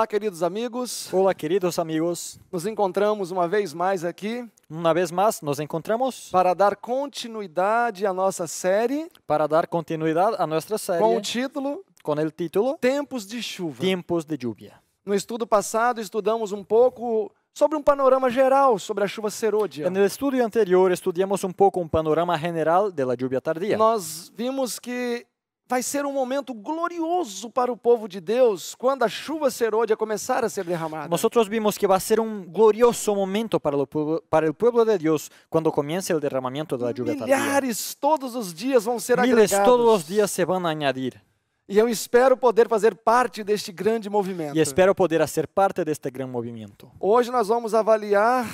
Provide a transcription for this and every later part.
Olá, queridos amigos. Olá, queridos amigos. Nos encontramos uma vez mais aqui. Uma vez mais, nos encontramos para dar continuidade à nossa série. Para dar continuidade à nossa série. Com o título. Com o título. Tempos de chuva. Tempos de chuva. No estudo passado estudamos um pouco sobre um panorama geral sobre a chuva serôdia. No estudo anterior, estudamos um pouco um panorama geral da chuva tardia. Nós vimos que vai ser um momento glorioso para o povo de Deus quando a chuva serôdia começar a ser derramada. Nosotros vimos que vai ser um glorioso momento para o povo, para o povo de Deus quando comience o derramamento da chuva tardía. Milhares todos os dias vão ser Miles agregados. todos os dias se vão añadir. E eu espero poder fazer parte deste grande movimento. E espero poder fazer parte deste grande movimento. Hoje nós vamos avaliar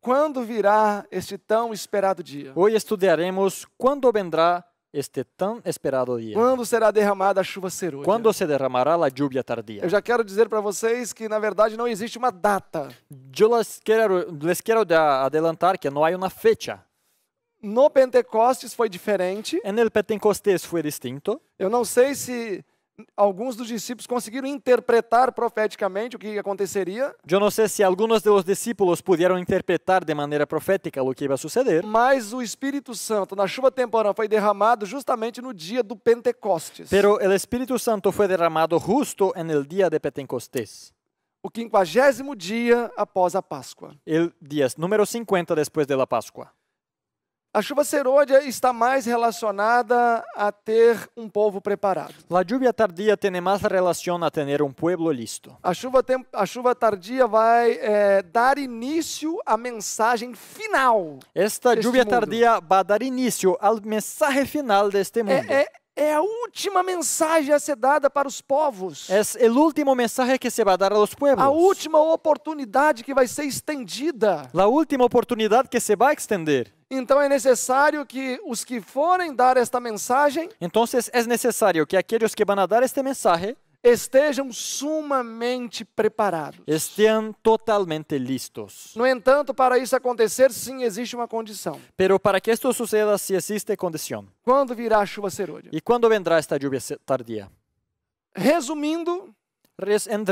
quando virá este tão esperado dia. Hoje estudaremos quando vendrá este tão esperado dia. Quando será derramada a chuva cerúlea? Quando se derramará a lluvia tardia? Eu já quero dizer para vocês que na verdade não existe uma data. Eu les quero, les quero adelantar que não há uma fecha. No Pentecostes foi diferente. En el Pentecostes foi distinto. Eu não sei se alguns dos discípulos conseguiram interpretar profeticamente o que aconteceria. Eu não sei se alguns dos discípulos puderam interpretar de maneira profética o que ia suceder. Mas o Espírito Santo na chuva temporã foi derramado justamente no dia do Pentecostes. Pero o Espírito Santo foi derramado justo en el día de Pentecostés. O quinquagésimo dia após a Páscoa. El dia número 50 depois de la Páscoa. A chuva serôdia está mais relacionada a ter um povo preparado. La lluvia tardía tiene más relación a tener un pueblo listo. A chuva, tem, a chuva tardia vai é, dar início à mensagem final. Esta lluvia mundo. tardia vai dar início ao mensagem final deste é, mundo. É, é, é a última mensagem a ser dada para os povos. É o último mensaje que se va a dar a los A última oportunidade que vai ser estendida. A última oportunidade que se vai estender. Então é necessário que os que forem dar esta mensagem. Então é necessário que aqueles que vão dar este mensagem estejam sumamente preparados. Estejam totalmente listos. No entanto, para isso acontecer, sim, existe uma condição. Pero para que isto suceda, se existe condição. Quando virá a chuva serôdia? E quando vendrá esta lluvia tardia? Resumindo, Res, en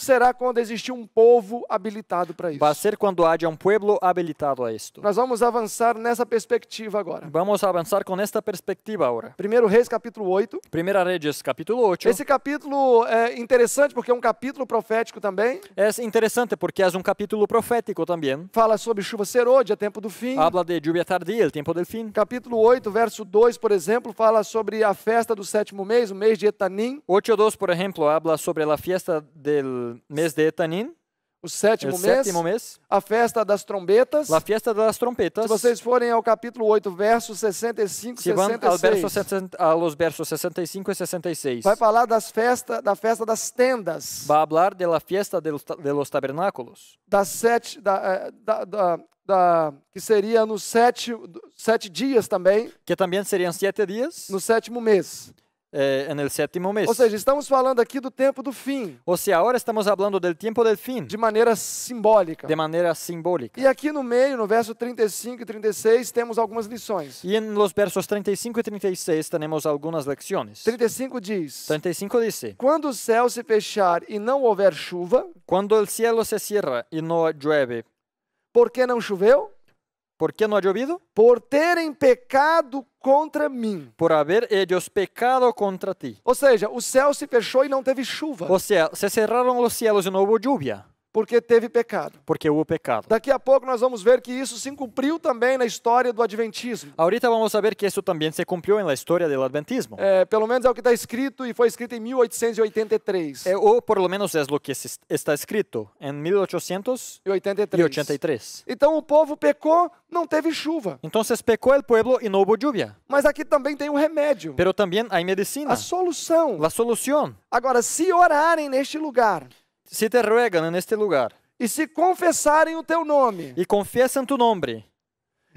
será quando existir um povo habilitado para isso. Vai ser quando haja um povo habilitado a isto. Nós vamos avançar nessa perspectiva agora. Vamos avançar com esta perspectiva agora. Primeiro Reis capítulo 8. Primeira Reis capítulo 8. Esse capítulo é interessante porque é um capítulo profético também. É interessante porque é um capítulo profético também. Fala sobre chuva serôdia, tempo do fim. Habla de lluvia tardia, tempo do fim. Capítulo 8, verso 2, por exemplo, fala sobre a festa do sétimo mês, o mês de Etanim. 8:2, por exemplo, habla sobre a festa del mês de etanin, o sétimo, o mês, sétimo mês, a festa das trombetas. a festa das trombetas. Se vocês forem ao capítulo 8, versos 65 e 66. Verso aos versos 65 e 66. Vai falar das festa, da festa das tendas. Vai falar da festa de los, tabernáculos. Das sete, da, eh, da, da, da, que seria nos sete, sete dias também. Que também seriam sete dias. No sétimo mês eh, no sétimo mês. Ou seja, estamos falando aqui do tempo do fim, Ou seja, agora estamos falando do tempo do fim de maneira simbólica. de maneira simbólica. E aqui no meio, no verso 35 e 36, temos algumas lições. E nos versos 35 e 36 temos algumas lecciones. 35 diz: 35 diz. Quando o céu se fechar e não houver chuva, Quando o céu se cierra e não chove. porque não choveu? ¿Por que não ha llovido? Por terem pecado contra mim. Por haver eles pecado contra ti. Ou seja, o céu se fechou e não teve chuva. Ou seja, se cerraram os céus e não houve chuva porque teve pecado. Porque houve pecado. Daqui a pouco nós vamos ver que isso se cumpriu também na história do Adventismo. Ahorita vamos saber que isso também se cumpriu na história do Adventismo. É, pelo menos é o que está escrito e foi escrito em 1883. É, ou pelo menos é o que está escrito em 1883. 83. Então o povo pecou, não teve chuva. Então se pecou o povo e não houve lluvia. Mas aqui também tem um remédio. Pero também a medicina. A solução. La solución. Agora, se orarem neste lugar se te ruegan né, en este lugar e se confessarem o teu nome e confessam tu nome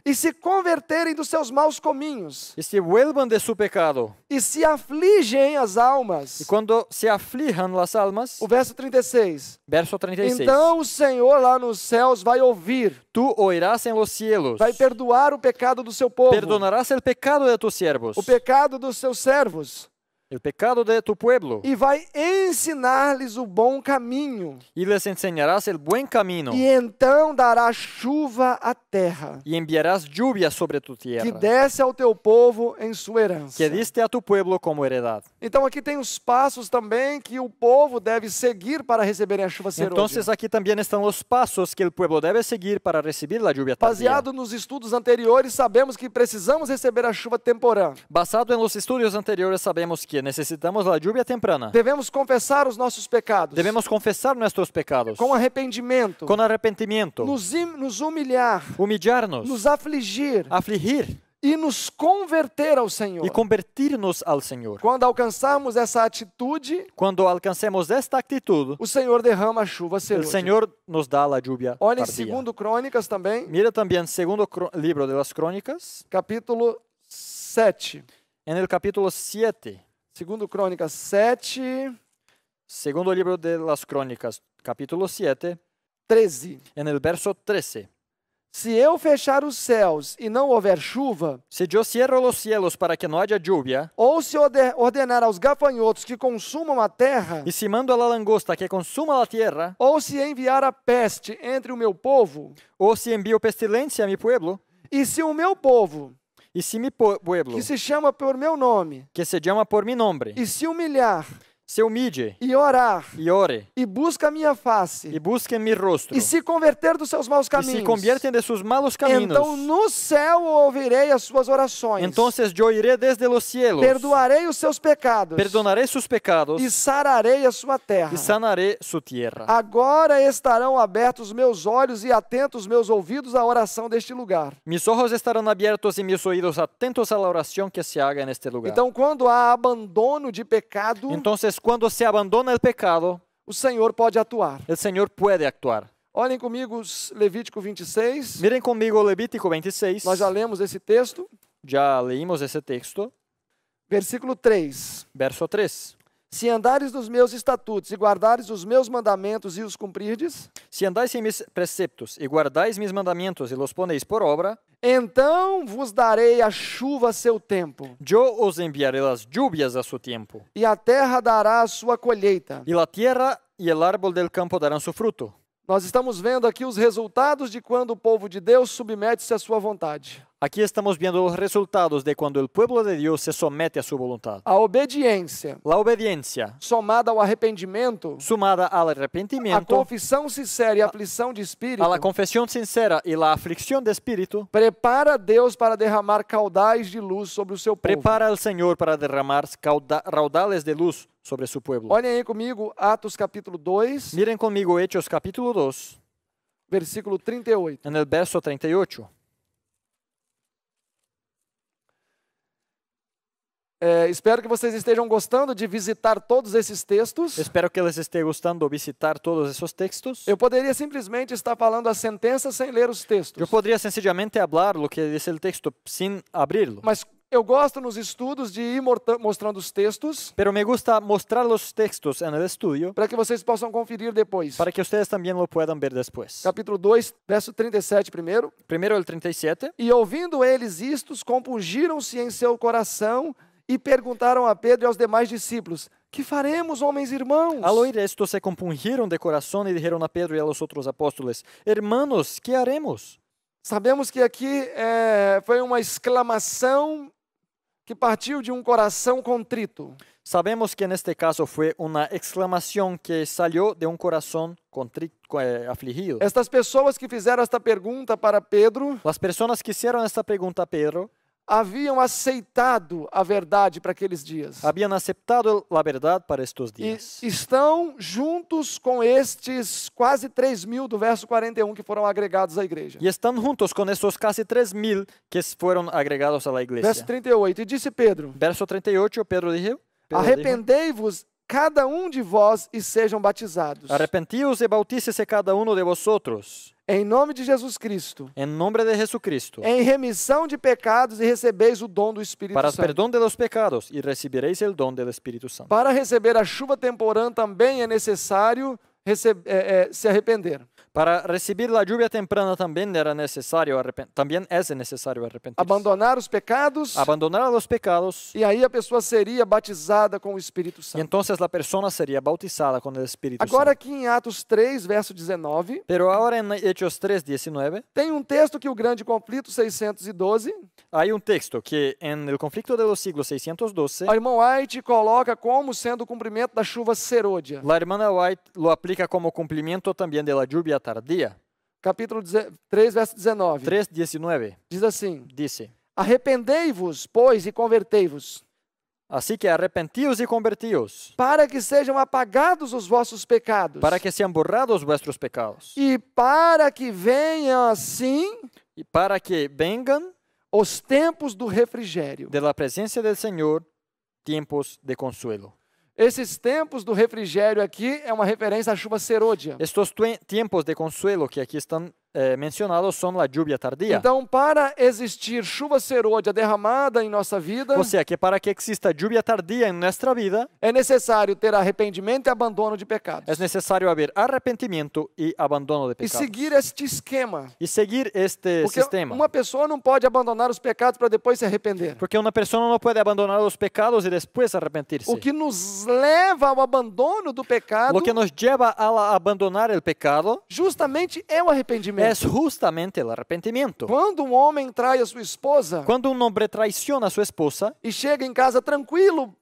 e se converterem dos seus maus caminhos e se vuelvan de su pecado e se afligem as almas e quando se aflijan as almas o verso 36 verso 36 então o Senhor lá nos céus vai ouvir tu oirás em los cielos vai perdoar o pecado do seu povo perdonarás o pecado de tus servos o pecado dos seus servos o pecado de tu pueblo. E vai ensinar-lhes o bom caminho. E les enseñarás o bom caminho. E então dará chuva à terra. E enviarás chuva sobre tu terra. Que desce ao teu povo em sua herança. Que diste a tu pueblo como heredad. Então aqui tem os passos também que o povo deve seguir para receber a chuva serôdia. Então aqui também estão os passos que o povo deve seguir para receber a chuva. Baseado nos estudos anteriores, sabemos que precisamos receber a chuva temporã. Baseado nos estudos anteriores, sabemos que necessitamos da lluvia temprana. Devemos confessar os nossos pecados. Devemos confessar nossos pecados. Com arrependimento. Com arrependimento. Nos, nos humilhar. Humilhar-nos. Nos afligir. Afligir e nos converter ao Senhor. E convertir-nos ao Senhor. Quando alcançarmos essa atitude, quando alcancemos esta atitude, o Senhor derrama a chuva serôdia. O Senhor nos dá a chuva. Olha em segundo Crônicas também. Mira também segundo livro das Crônicas, capítulo 7. Em el capítulo 7. Segundo Crônicas 7. Segundo livro de las Crônicas, capítulo 7. 13. En el verso 13. Se eu fechar os céus e não houver chuva, se eu cierro os cielos para que não haja lluvia, ou se ordenar aos gafanhotos que consumam a terra, e se mando a la langosta que consuma a terra, ou se enviar a peste entre o meu povo, ou se envio pestilência a mi pueblo, e se o meu povo, e se me pueblo, que se chama por meu nome, que se chama por mi nome? e se humilhar, se humilhe e orar e ore e busca minha face e busque meu rosto e se converter dos seus maus caminhos e se conviertem de seus malos caminhos então no céu ouvirei as suas orações então se iré desde los cielos perdoarei os seus pecados perdonarei seus pecados e sararei a sua terra e sanarei sua terra agora estarão abertos meus olhos e atentos meus ouvidos à oração deste lugar meus olhos estarão abertos e meus ouvidos atentos à oração que se haga neste lugar então quando há abandono de pecado entonces quando se abandona o pecado, o Senhor pode atuar. O Senhor pode atuar. Olhem comigo Levítico 26. Mirem comigo Levítico 26. Nós já lemos esse texto. Já lemos esse texto. Versículo 3. Verso 3. Se andares nos meus estatutos e guardares os meus mandamentos e os cumprirdes, se andais em meus preceptos e guardais meus mandamentos e os poneis por obra, então vos darei a chuva a seu tempo. Eu os enviarei as dúbias a seu tempo. E a terra dará a sua colheita. E a terra e o árbol del campo darão seu fruto. Nós estamos vendo aqui os resultados de quando o povo de Deus submete-se à sua vontade. Aqui estamos vendo os resultados de quando o povo de Deus se somete à sua vontade. A obediência. La obediência. Somada ao arrependimento. Somada ao arrependimento. A confissão sincera e a aflição de espírito. A confissão sincera e la aflição de espírito. Prepara Deus para derramar caudais de luz sobre o seu povo. Prepara o Senhor para derramar caudales de luz sobre su pueblo. Olhem aí comigo Atos capítulo 2. Mirem comigo Hechos capítulo 2. Versículo 38. En verso 38. É, espero que vocês estejam gostando de visitar todos esses textos. Espero que eles estejam gostando de visitar todos esses textos. Eu poderia simplesmente estar falando a sentença sem ler os textos. Eu poderia sencillamente falar o que diz o texto sem abri-lo. Mas eu gosto nos estudos de ir mostrando os textos. Pero me gusta mostrar los textos en el estudio. Para que vocês possam conferir depois. Para que ustedes también lo puedan ver después. Capítulo 2, verso 37 primeiro. Primeiro el 37. E ouvindo eles isto, compungiram-se em seu coração e perguntaram a Pedro e aos demais discípulos: Que faremos, homens irmãos? Al oír esto se compungiram de coração e disseram a Pedro e aos outros apóstolos: apóstoles: Hermanos, que haremos? Sabemos que aqui é, foi uma exclamação que partiu de um coração contrito. Sabemos que neste caso foi uma exclamação que saiu de um coração contrito, eh, afligido. Estas pessoas que fizeram esta pergunta para Pedro, as pessoas que fizeram esta pergunta a Pedro, haviam aceitado a verdade para aqueles dias. Habían aceitado a verdade para estes dias. E estão juntos com estes quase 3 mil do verso 41 que foram agregados à igreja. E estão juntos com estes quase 3 mil que foram agregados à igreja. Verso 38. E disse Pedro. Verso 38, Pedro disse. Arrependei-vos cada um de vós e sejam batizados. Arrepenti-vos e bautize-se cada um de vosotros em nome de Jesus Cristo. Em nome de Cristo. Em remissão de pecados e recebeis o dom do Espírito Para Santo. Para perdão dos pecados e recebereis o dom do Espírito Santo. Para receber a chuva temporã também é necessário é, é, se arrepender. Para receber a lluvia temprana também era necessário também é necessário Abandonar os pecados. Abandonar os pecados. E aí a pessoa seria batizada com o Espírito Santo. E então a pessoa seria batizada com o Espírito Agora, Santo. Agora aqui em Atos 3, verso 19. Pero agora em Hechos 3, 19. Tem um texto que o grande conflito 612. Há um texto que em conflito dos los siglos 612. A irmã White coloca como sendo o cumprimento da chuva serôdia. A irmã White lo aplica como cumprimento também da chuva lluvia tardia. Capítulo 3, verso 19. 3, 19. Diz assim: Disse: Arrependei-vos, pois, e convertei-vos. Assim que arrepentiu-os e convertiu-os. Para que sejam apagados os vossos pecados. Para que sejam borrados os vossos pecados. E para que venham assim. E para que venham. Os tempos do refrigério. De la presença do Senhor, tempos de consuelo. Esses tempos do refrigério aqui é uma referência à chuva serôdia. Estos tempos de consuelo que aqui estão é, mencionado sono la lluvia tardia. Então, para existir chuva serôdia derramada em nossa vida, ou seja, que para que exista lluvia tardia em nossa vida, é necessário ter arrependimento e abandono de pecados. É necessário haver arrependimento e abandono de pecados. E seguir este esquema. E seguir este Porque sistema. Uma pessoa não pode abandonar os pecados para depois se arrepender. Porque uma pessoa não pode abandonar os pecados e depois arrepentir-se. O que nos leva ao abandono do pecado? O que nos leva a abandonar o pecado? Justamente é o arrependimento é justamente o arrependimento. Quando um homem trai a sua esposa Quando um homem traiciona a sua esposa e chega em casa tranquilo,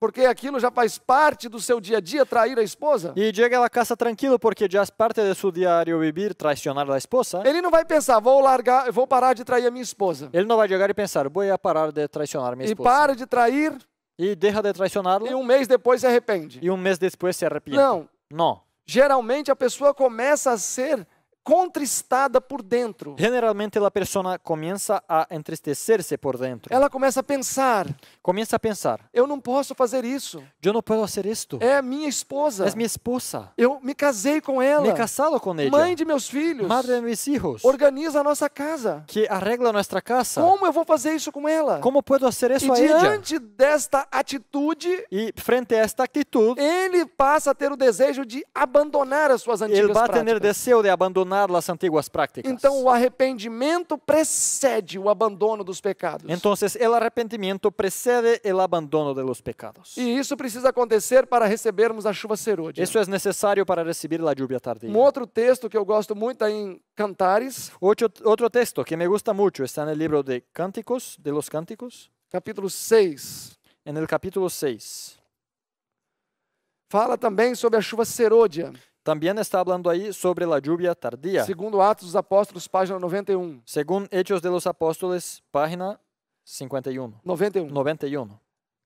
porque aquilo já faz parte do seu dia a dia trair a esposa, E chega a casa tranquilo porque já faz parte de su diario vivir traicionar a esposa, ele não vai pensar, vou largar, vou parar de trair a minha esposa. ele não vai chegar e pensar, vou parar de traicionar a minha esposa? E para de trair E deixa de traicioná e um mês depois se arrepende. e um mês depois se arrepende. Não, Não. geralmente a pessoa começa a ser contristada por dentro. Generalmente a pessoa começa a entristecer-se por dentro. Ela começa a pensar. Começa a pensar. Eu não posso fazer isso. Eu não posso fazer isto. É minha esposa. É minha esposa. Eu me casei com ela. Me casado com ela. Mãe de meus filhos. Madre de meus filhos. Organiza a nossa casa. Que arregla nossa casa. Como eu vou fazer isso com ela? Como posso fazer isso e a diante desta atitude e frente a esta atitude, ele passa a ter o desejo de abandonar as suas antigas práticas. Ele vai ter o desejo de abandonar abandonar las antiguas prácticas. Então o arrependimento precede o abandono dos pecados. Entonces o arrependimento precede o abandono dos pecados. E isso precisa acontecer para recebermos a chuva serôdia. Isso é necessário para receber a lluvia tardia. Um outro texto que eu gosto muito é em Cantares. Outro, outro texto que me gusta muito está no livro de Cânticos, de los Cânticos. Capítulo 6. En el capítulo 6. Fala também sobre a chuva serôdia. También está hablando ahí sobre la lluvia tardía. Segundo Atos dos Apóstolos, página 91. Según Hechos de los Apóstoles, página 51. 91. 91.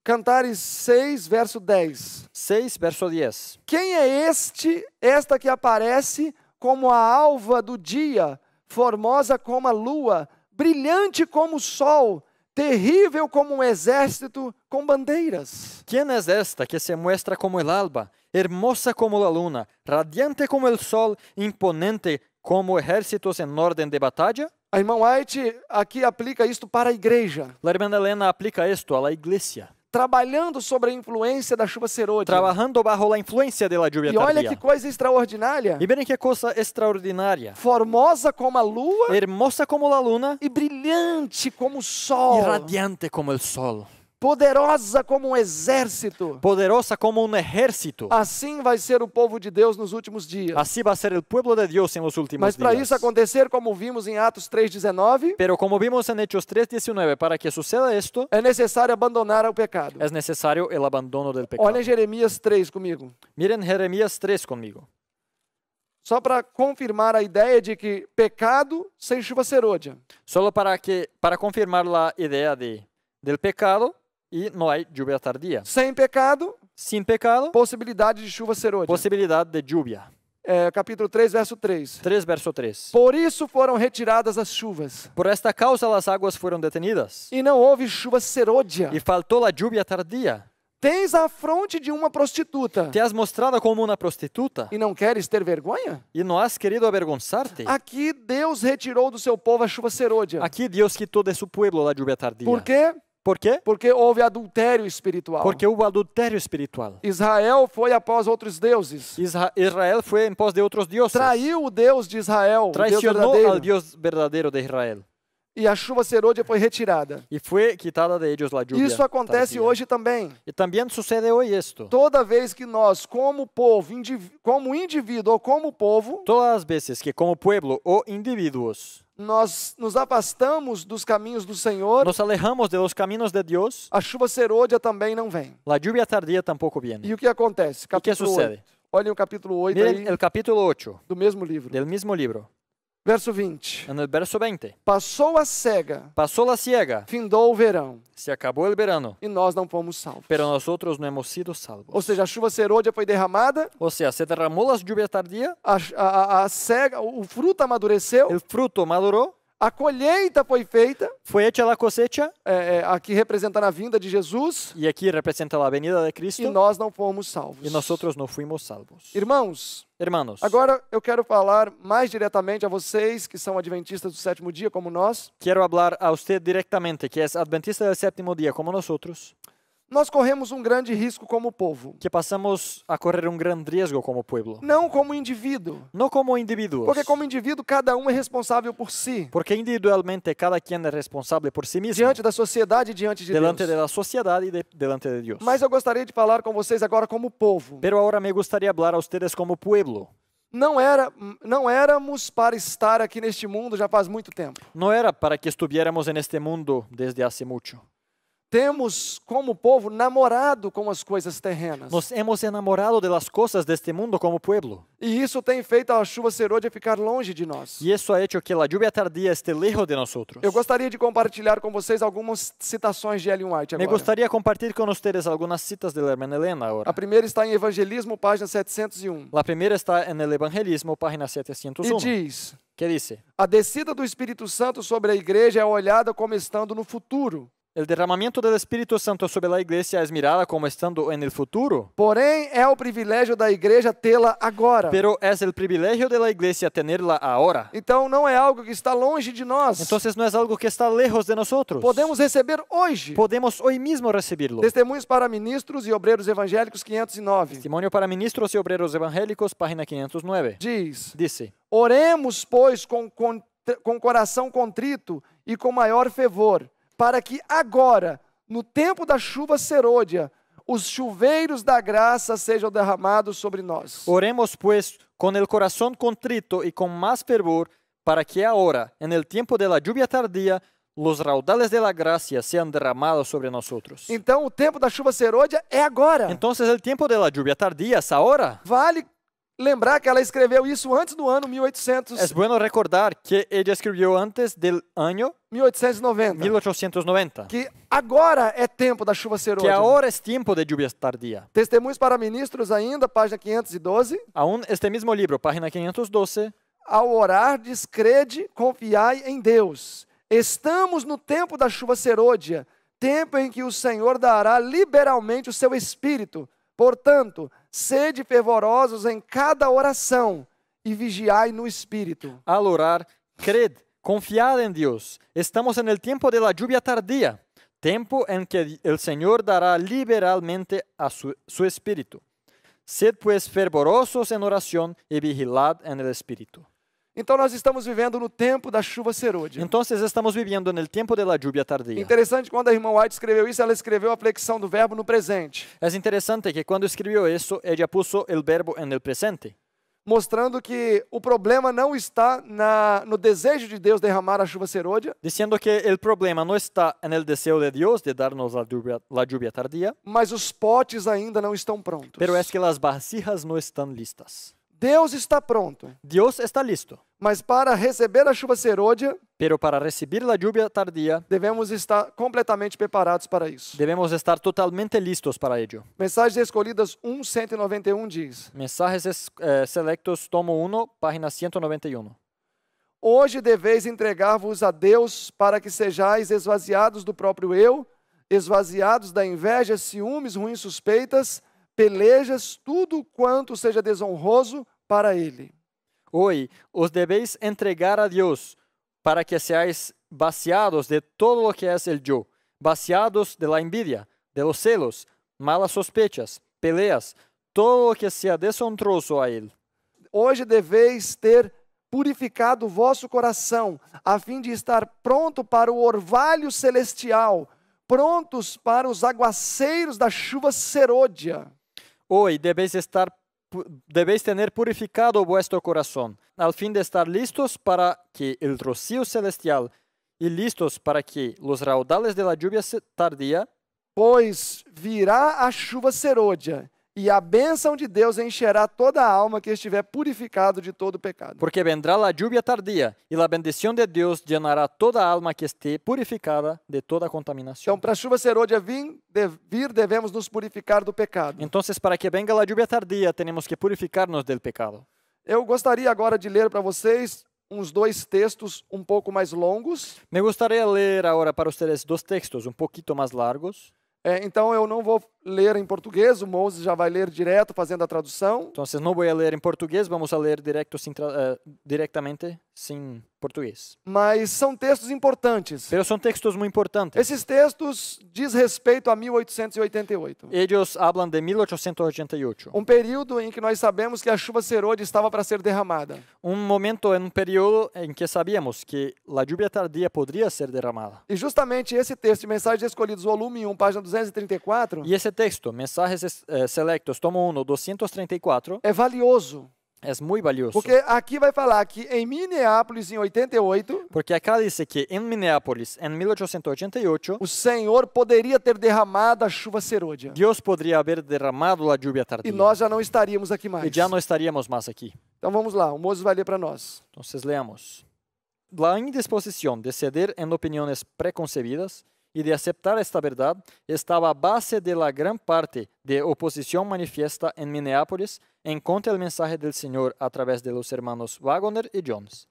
Cantares 6, verso 10. 6, verso 10. Quem é este, esta que aparece como a alva do dia, formosa como a lua, brilhante como o sol, terrível como um exército com bandeiras? Quem é esta que se mostra como el alba? hermosa como la luna, radiante como el sol, imponente como exércitos em ordem de batalha? A irmã White aqui aplica isto para a igreja. La hermana Helena aplica isto à igreja. Trabalhando sobre a influência da chuva serôdia. Trabalhando bajo la influencia de la lluvia E olha que coisa extraordinária. E bem que coisa extraordinária. Formosa como a lua. Hermosa como la luna. E brilhante como o sol. E radiante como o sol poderosa como um exército. Poderosa como um exército. Assim vai ser o povo de Deus nos últimos dias. Assim vai ser o povo de Deus nos los últimos Mas para isso acontecer, como vimos em Atos 3:19, pero como vimos em Hechos 3:19, para que suceda esto, é necessário abandonar o pecado. É necessário o abandono do pecado. Olhem Jeremias 3 comigo. Miren Jeremias 3 comigo. Só para confirmar a ideia de que pecado sem chuva serôdia. Só para que para confirmar a ideia de del pecado e noi lluvia tardia. Sem pecado. Sem pecado. Possibilidade de chuva serôdia. Possibilidade de lluvia. É, capítulo 3, verso 3. 3, verso 3. Por isso foram retiradas as chuvas. Por esta causa as águas foram detenidas. E não houve chuva serôdia. E faltou a lluvia tardia. Tens a fronte de uma prostituta. Te has mostrado como uma prostituta. E não queres ter vergonha? E não has querido avergonçar-te? Aqui Deus retirou do seu povo a chuva serôdia. Aqui Deus quitou de seu povo a lluvia tardia. Por quê? Por quê? Porque houve adultério espiritual. Porque houve adultério espiritual. Israel foi após outros deuses. Israel foi após de outros deuses. Traiu o Deus de Israel. Traicionou o Deus verdadeiro de Israel. E a chuva serôdia foi retirada. E foi quitada de eles a lluvia. Isso acontece hoje também. E também sucede hoje isto. Toda vez que nós, como povo, indiv como indivíduo ou como povo, todas as vezes que como povo ou indivíduos, nós nos afastamos dos caminhos do Senhor. Nos alejamos de los caminos de Dios. A chuva serôdia também não vem. La lluvia tardía tampoco viene. E o que acontece? Capítulo que sucede? 8. Olhem o capítulo 8 Miren aí. o capítulo 8. Do mesmo livro. Del mismo libro. Verso 20. En el verso 20. Passou a cega. Passou a cega. Findou o verão. Se acabou o verão. E nós não fomos salvos. Pero outros não hemos sido salvos. Ou seja, a chuva serôdia foi derramada. Ou seja, se derramou a lluvia tardia. A, a, a, cega, o fruto amadureceu. O fruto madurou. A colheita foi feita. Foi hecha la cosecha. É, é, aqui representando a vinda de Jesus. E aqui representa a venida de Cristo. E nós não fomos salvos. E nós outros não fomos salvos. Irmãos. Irmãos. Agora eu quero falar mais diretamente a vocês que são adventistas do sétimo dia como nós. Quero falar a você diretamente que é adventista do sétimo dia como nós outros nós corremos um grande risco como povo. Que passamos a correr um grande risco como povo. Não como indivíduo. Não como indivíduos. Porque como indivíduo cada um é responsável por si. Porque individualmente cada quem é responsável por si mesmo. Diante da sociedade, diante de delante Deus. Delante da sociedade e de, delante de Deus. Mas eu gostaria de falar com vocês agora como povo. Pero agora me gostaria de falar a vocês como povo não era não éramos para estar aqui neste mundo já faz muito tempo. Não era para que estivéssemos neste mundo desde há muito. Temos como povo namorado com as coisas terrenas. Nos hemos enamorado de las cosas de mundo como pueblo. E isso tem feito a chuva serôdia ficar longe de nós. E isso ha hecho que la lluvia tardía esté lejos de nosotros. Eu gostaria de compartilhar com vocês algumas citações de Ellen White agora. Me gostaria de compartilhar com vocês algumas citas de la hermana Helena agora. A primeira está em Evangelismo, página 701. La primeira está em Evangelismo, página 701. E diz: Que dice? A descida do Espírito Santo sobre a igreja é olhada como estando no futuro. O derramamento do Espírito Santo sobre a igreja é mirada como estando en el futuro. Porém, é o privilégio da igreja tê-la agora. Pero es o privilégio da Igreja iglesia tenerla ahora. Então não é algo que está longe de nós. Entonces não é algo que está lejos de nosotros. Podemos receber hoje. Podemos hoje mesmo recebê-lo. Testemunhos para ministros e obreiros evangélicos 509. Testemunho para ministros e obreiros evangélicos, página 509. Diz. Disse. Oremos, pois, com, com, com coração contrito e com maior fervor para que agora, no tempo da chuva serôdia, os chuveiros da graça sejam derramados sobre nós. Oremos, pois, com o coração contrito e com mais fervor, para que agora, en el tiempo de la lluvia tardía, os raudales de la gracia sean derramados sobre nosotros. Então o tempo da chuva serôdia é agora. Então, é o de la lluvia tardía essa hora? Vale lembrar que ela escreveu isso antes do ano 1800. É bueno recordar que ele escreveu antes do ano 1890. 1890. Que agora é tempo da chuva ser Que agora é tempo de lluvias tardia. Testemunhos para ministros ainda, página 512. Aún este mesmo livro, página 512. Ao orar, descrede confiai em Deus. Estamos no tempo da chuva serôdia, tempo em que o Senhor dará liberalmente o seu espírito. Portanto, sede fervorosos em cada oração e vigiai no espírito. Al orar, cred, confiad en Dios. Estamos en el tiempo de la lluvia tardía, tiempo en que el Señor dará liberalmente a su, su espíritu. Sed pues fervorosos en oración y vigilad en el espíritu. Então nós estamos vivendo no tempo da chuva serôdia. Entonces estamos vivendo no tempo da chuva tardia. Interessante quando a irmã White escreveu isso, ela escreveu a flexão do verbo no presente. É interessante que quando escreveu isso, ela puso o verbo no presente mostrando que o problema não está na, no desejo de Deus derramar a chuva serôdia. Dizendo que o problema não está no desejo de Deus de dar-nos a chuva la lluvia tardia. Mas os potes ainda não estão prontos. Pero es que as vasijas não estão listas. Deus está pronto. Deus está listo. Mas para receber a chuva serôdia, pero para receber a lluvia tardia, devemos estar completamente preparados para isso. Devemos estar totalmente listos para ello. Mensagens escolhidas 1 191 diz. Mensagens eh, selectos tomo 1, página 191. Hoje deveis entregar-vos a Deus para que sejais esvaziados do próprio eu, esvaziados da inveja, ciúmes, ruins suspeitas, pelejas, tudo quanto seja desonroso para Ele. Hoje, os deveis entregar a Deus para que seais vaciados de todo o que é el yo, vaciados de la envidia, de los celos, malas sospechas, peleas, todo o que seja desontroso a Ele. Hoje deveis ter purificado o vosso coração, a fim de estar pronto para o orvalho celestial, prontos para os aguaceiros da chuva serôdia. Oi, deveis estar debéis tener purificado vuestro corazón, al fin de estar listos para que el rocío celestial e listos para que los raudales de la lluvia tardía. Pois virá a chuva serôdia e a bênção de Deus encherá toda a alma que estiver purificado de todo pecado. Porque vendrá a lluvia tardia, e a bendição de Deus llenará toda a alma que estiver purificada de toda contaminação. Então, para a chuva ser é vir, de, vir, devemos nos purificar do pecado. Então, para que venga a lluvia tardia, temos que purificar-nos do pecado. Eu gostaria agora de ler para vocês uns dois textos um pouco mais longos. Me gostaria ler agora para vocês dois textos um pouquinho mais largos. É, então eu não vou ler em português, o Moses já vai ler direto fazendo a tradução. Então, não vou ler em português, vamos a ler direto, sim uh, eh, diretamente sem português. Mas são textos importantes. eles são textos muito importantes. Esses textos diz respeito a 1888. Eles falam de 1888. Um período em que nós sabemos que a chuva serôdia estava para ser derramada. Um momento, um período em que sabíamos que a chuva tardia poderia ser derramada. E justamente esse texto Mensagens Escolhidos, volume 1, página 234. E esse texto, mensagens eh, Selectos, tomo 1, 234, é valioso. É muito valioso. Porque aqui vai falar que em Minneapolis, em 88. Porque acá diz que em Minneapolis, em 1888. O Senhor poderia ter derramado a chuva serôdia. Deus poderia haver derramado a chuva tardia. E nós já não estaríamos aqui mais. E já não estaríamos mais aqui. Então vamos lá, o Moses vai ler para nós. Então, leamos. La indisposição de ceder em opiniões preconcebidas y de aceptar esta verdad estaba a base de la gran parte de oposición manifiesta en Minneapolis en contra del mensaje del Señor a través de los hermanos Wagner y Jones.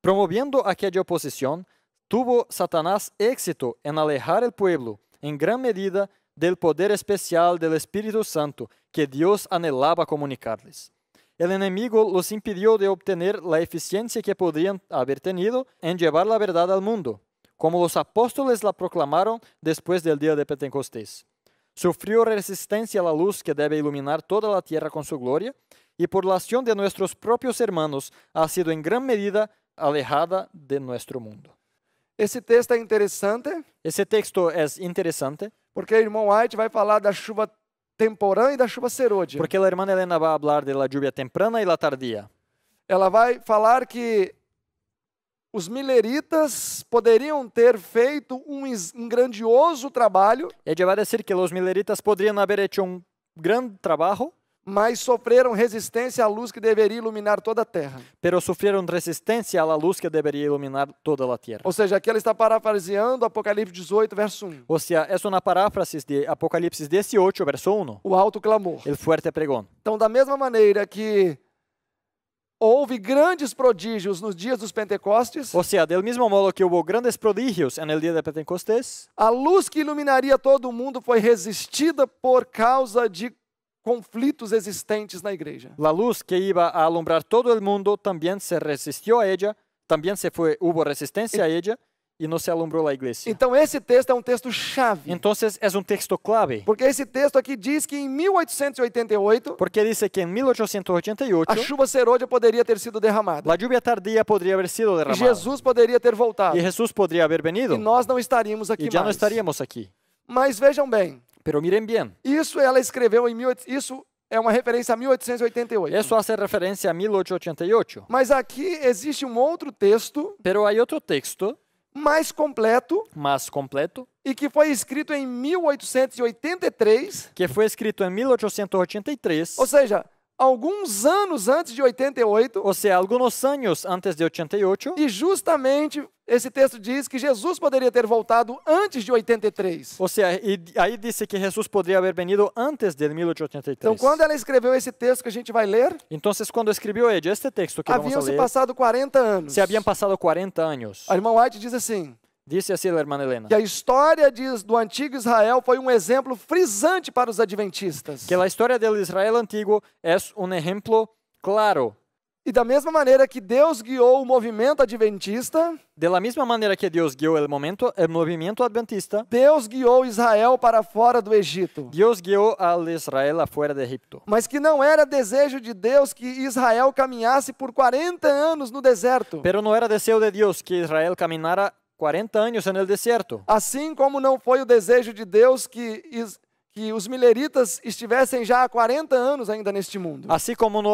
Promoviendo aquella oposición, tuvo Satanás éxito en alejar el pueblo, en gran medida, del poder especial del Espíritu Santo que Dios anhelaba comunicarles. El enemigo los impidió de obtener la eficiencia que podrían haber tenido en llevar la verdad al mundo, como os apóstoles la proclamaram depois do dia de Pentecostés. Sufrió resistência à luz que deve iluminar toda a tierra com sua glória, e por la de nossos próprios hermanos ha sido em grande medida alejada de nosso mundo. Esse texto é interessante. Esse texto é interessante. Porque o irmão White vai falar da chuva temporã e da chuva serôdia. Porque a irmã Helena vai falar da chuva temprana e da tardia. Ela vai falar que os mileritas poderiam ter feito um, um grandioso trabalho. É de dizer que os mileritas poderiam haver feito um grande trabalho. Mas sofreram resistência à luz que deveria iluminar toda a terra. Pero sofreram resistência à luz que deveria iluminar toda a terra. Ou seja, aqui ele está parafraseando Apocalipse 18, verso 1. Ou seja, é uma paráfrase de Apocalipse 18, verso 1. O alto clamor. El fuerte pregão. Então, da mesma maneira que houve grandes prodígios nos dias dos Pentecostes. Ou seja, do mesmo modo que houve grandes prodígios no dia dos de A luz que iluminaria todo o mundo foi resistida por causa de conflitos existentes na igreja. A luz que iba a alumbrar todo o mundo também se resistiu a ela, também se fue, hubo a ella e não se alumbrou a igreja. Então esse texto é um texto chave. Então é um texto clave. Porque esse texto aqui diz que em 1888. Porque diz que em 1888 a chuva serôdia poderia ter sido derramada. A chuva tardia poderia ter sido derramada. Jesus poderia ter voltado. E Jesus poderia haver venido. E nós não estaríamos aqui e já mais. não estaríamos aqui. Mas vejam bem. Pero miren bien. Isso ela escreveu em 18... isso é uma referência a 1888. Isso hace referência a 1888. Mas aqui existe um outro texto. Pero há outro texto mais completo, mais completo, e que foi escrito em 1883, que foi escrito em 1883, ou seja, alguns anos antes de 88. Ou seja, alguns anos antes de 88. E justamente esse texto diz que Jesus poderia ter voltado antes de 83. Ou seja, e aí disse que Jesus poderia haver venido antes de 1883. Então, quando ela escreveu esse texto que a gente vai ler, então, quando escreveu este texto que haviam vamos ler, haviam se passado 40 anos. Se haviam passado 40 anos. A irmã White diz assim: Disse assim, irmã Helena. Que a história diz do antigo Israel foi um exemplo frisante para os adventistas. Que a história do Israel antigo é um exemplo claro e da mesma maneira que Deus guiou o movimento adventista, da mesma maneira que Deus guiou o momento, o movimento adventista, Deus guiou Israel para fora do Egito. Deus guiou a Israel fora do Egito. Mas que não era desejo de Deus que Israel caminhasse por 40 anos no deserto. Pero não era desejo de Deus que Israel caminara 40 anos no deserto. Assim como não foi o desejo de Deus que que os mileritas estivessem já há 40 anos ainda neste mundo. Assim como não,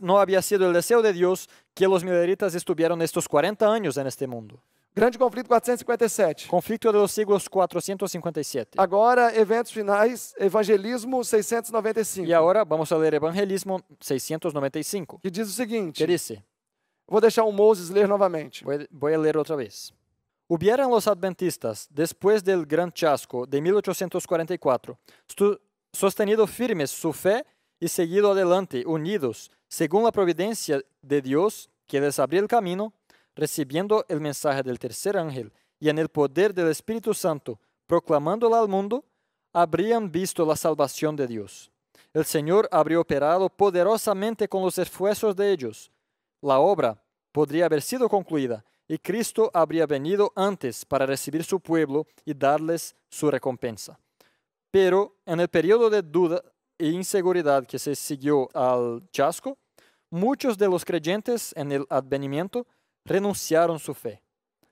não havia sido o desejo de Deus que os mileritas estiveram nestes 40 anos neste mundo. Grande conflito 457. Conflito dos siglos 457. Agora, eventos finais, evangelismo 695. E agora, vamos ler evangelismo 695. Que diz o seguinte. Que disse. Vou deixar o Moses ler novamente. Vou, vou ler outra vez. Hubieran los adventistas, después del gran chasco de 1844, sostenido firmes su fe y seguido adelante, unidos, según la providencia de Dios que les abrió el camino, recibiendo el mensaje del tercer ángel y en el poder del Espíritu Santo, proclamándola al mundo, habrían visto la salvación de Dios. El Señor habría operado poderosamente con los esfuerzos de ellos. La obra podría haber sido concluida y Cristo habría venido antes para recibir su pueblo y darles su recompensa. Pero en el periodo de duda e inseguridad que se siguió al chasco, muchos de los creyentes en el advenimiento renunciaron su fe.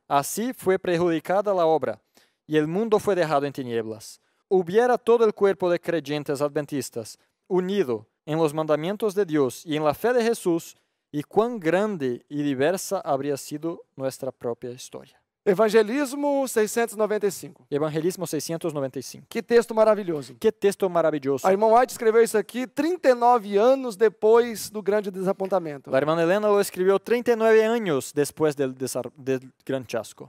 Así fue perjudicada la obra y el mundo fue dejado en tinieblas. Hubiera todo el cuerpo de creyentes adventistas unido en los mandamientos de Dios y en la fe de Jesús, e quão grande e diversa habría sido nossa própria história. Evangelismo 695. Evangelismo 695. Que texto maravilhoso. Que texto maravilhoso. A irmã White escreveu isso aqui 39 anos depois do grande desapontamento. A irmã Helena o escreveu 39 anos depois do, grande chasco.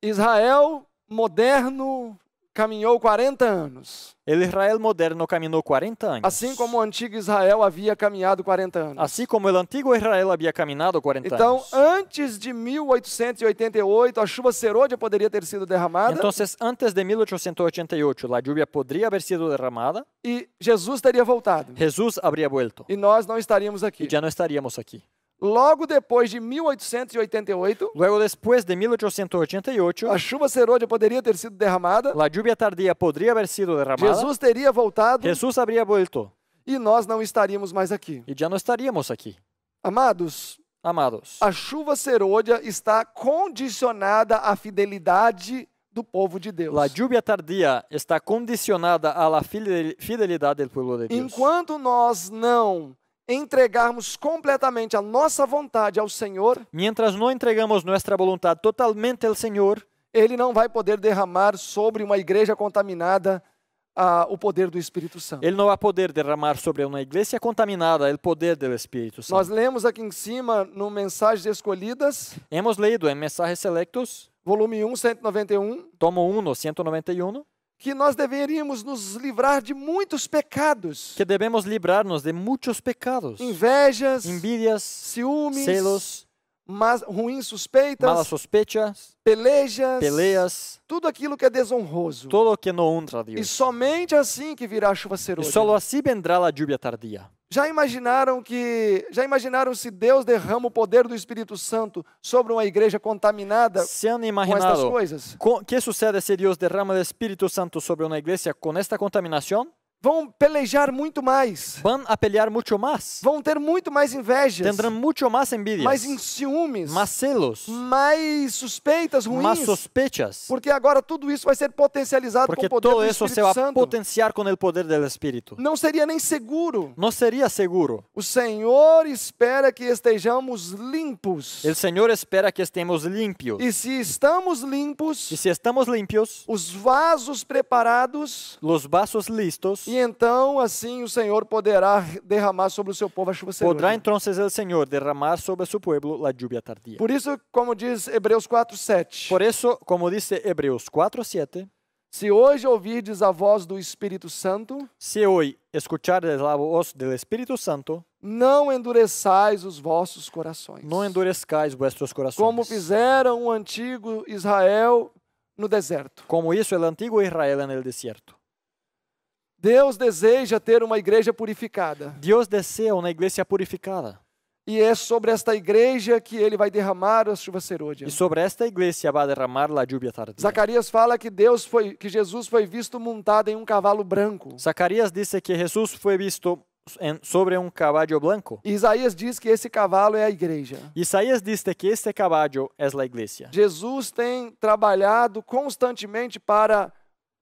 Israel moderno caminhou 40 anos. El Israel moderno caminhou 40 anos. Assim como o antigo Israel havia caminhado 40 anos. Assim como o antigo Israel havia caminhado 40 então, anos. Então, antes de 1888, a chuva serôdia poderia ter sido derramada. Então, antes de 1888, a chuva poderia haver sido derramada. E Jesus teria voltado. Jesus habría vuelto. E nós não estaríamos aqui. E já não estaríamos aqui. Logo depois de 1888, Logo depois de 1888, a chuva serôdia poderia ter sido derramada. La lluvia tardía podría haber sido derramada. Jesus teria voltado. Jesus habría vuelto. E nós não estaríamos mais aqui. E já não estaríamos aqui. Amados, amados, a chuva serôdia está condicionada à fidelidade do povo de Deus. La lluvia tardia está condicionada à fidelidade do povo de Deus. Enquanto nós não entregarmos completamente a nossa vontade ao Senhor, mientras não entregamos nossa vontade totalmente ao Senhor, ele não vai poder derramar sobre uma igreja contaminada o poder do Espírito Santo. Ele não vai poder derramar sobre uma igreja contaminada o poder do Espírito Santo. Nós lemos aqui em cima no Mensagens Escolhidas. Hemos leído em Mensagens Selectos. Volume 1, 191. Tomo 1, 191 que nós deveríamos nos livrar de muitos pecados. Que devemos livrar-nos de muitos pecados. Invejas, envidias, ciúmes, celos, mas ruins suspeitas, malas suspeitas, pelejas, peleas, tudo aquilo que é desonroso. Todo que não honra a Deus. E somente assim que virá a chuva serôdia. E solo assim vendrá a lluvia tardia. Já imaginaram que, já imaginaram se Deus derrama o poder do Espírito Santo sobre uma igreja contaminada se han com estas coisas? O que sucede se Deus derrama o Espírito Santo sobre uma igreja com esta contaminação? vão pelejar muito mais. vão a muito mais Vão ter muito mais invejas. terão muito mais envidias. Mais em ciúmes. Mais celos. Mais suspeitas ruins. Mais suspeitas Porque agora tudo isso vai ser potencializado Porque com o poder do Espírito Santo. Porque todo isso se vai potenciar com o poder do Espírito. Não seria nem seguro. Não seria seguro. O Senhor espera que estejamos limpos. O Senhor espera que estejamos limpios. E se estamos limpos, e se estamos limpios, os vasos preparados, os vasos listos e então, assim, o Senhor poderá derramar sobre o seu povo a chuva serôdia. Poderá então o Senhor derramar sobre o seu povo a chuva tardia. Por isso, como diz Hebreus 4, 7. Por isso, como diz Hebreus 4:7, Se hoje ouvirdes a voz do Espírito Santo, se hoje escutardes a voz do Espírito Santo, não endureçais os vossos corações. Não endurezcais vossos corações. Como fizeram o antigo Israel no deserto. Como isso o antigo Israel no deserto. Deus deseja ter uma igreja purificada. Deus desceu na igreja purificada. E é sobre esta igreja que ele vai derramar a chuva serôdia. E sobre esta igreja vai derramar a lluvia tardia. Zacarias fala que Deus foi que Jesus foi visto montado em um cavalo branco. Zacarias disse que Jesus foi visto sobre um cavalo branco. Isaías diz que esse cavalo é a igreja. Isaías disse que este cavalo é a igreja. Jesus tem trabalhado constantemente para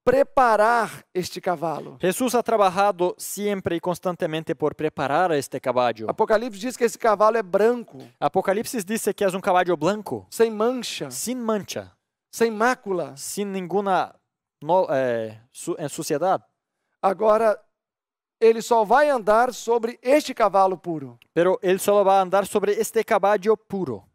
preparar este cavalo. Jesus ha trabalhado sempre e constantemente por preparar este cavalo. Apocalipse diz que esse cavalo é branco. Apocalipse diz que é um cavalo branco. Sem mancha. Sem mancha. Sem mácula. Sem nenhuma no, é, su, é, sociedade. Agora ele só vai andar sobre este cavalo puro. Pero ele só vai andar sobre este cavalo puro.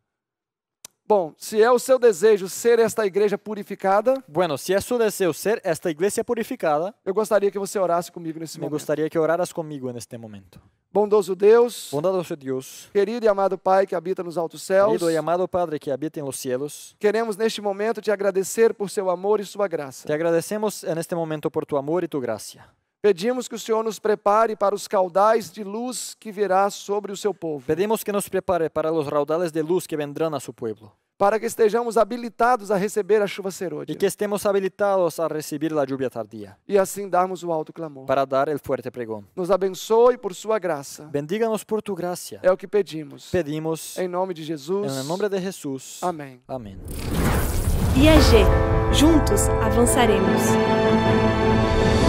Bom, se é o seu desejo ser esta igreja purificada. Bueno, se é seu desejo ser esta igreja purificada. Eu gostaria que você orasse comigo nesse momento. Eu gostaria que oraras comigo neste momento. Bondoso Deus. Bondoso Deus. Querido e amado Pai que habita nos altos céus. Querido e amado Padre que habita em los céus. Queremos neste momento te agradecer por seu amor e sua graça. Te agradecemos neste momento por tu amor e tu graça. Pedimos que o Senhor nos prepare para os caudais de luz que virá sobre o seu povo. Pedimos que nos prepare para os raudales de luz que vendrão a seu povo. Para que estejamos habilitados a receber a chuva serôdia. E que estemos habilitados a receber a lluvia tardia. E assim darmos o alto clamor. Para dar o fuerte pregão. Nos abençoe por sua graça. Bendiga-nos por tu graça. É o que pedimos. Pedimos. Em nome de Jesus. Em nome de Jesus. Amém. Amém. IAG. Juntos avançaremos.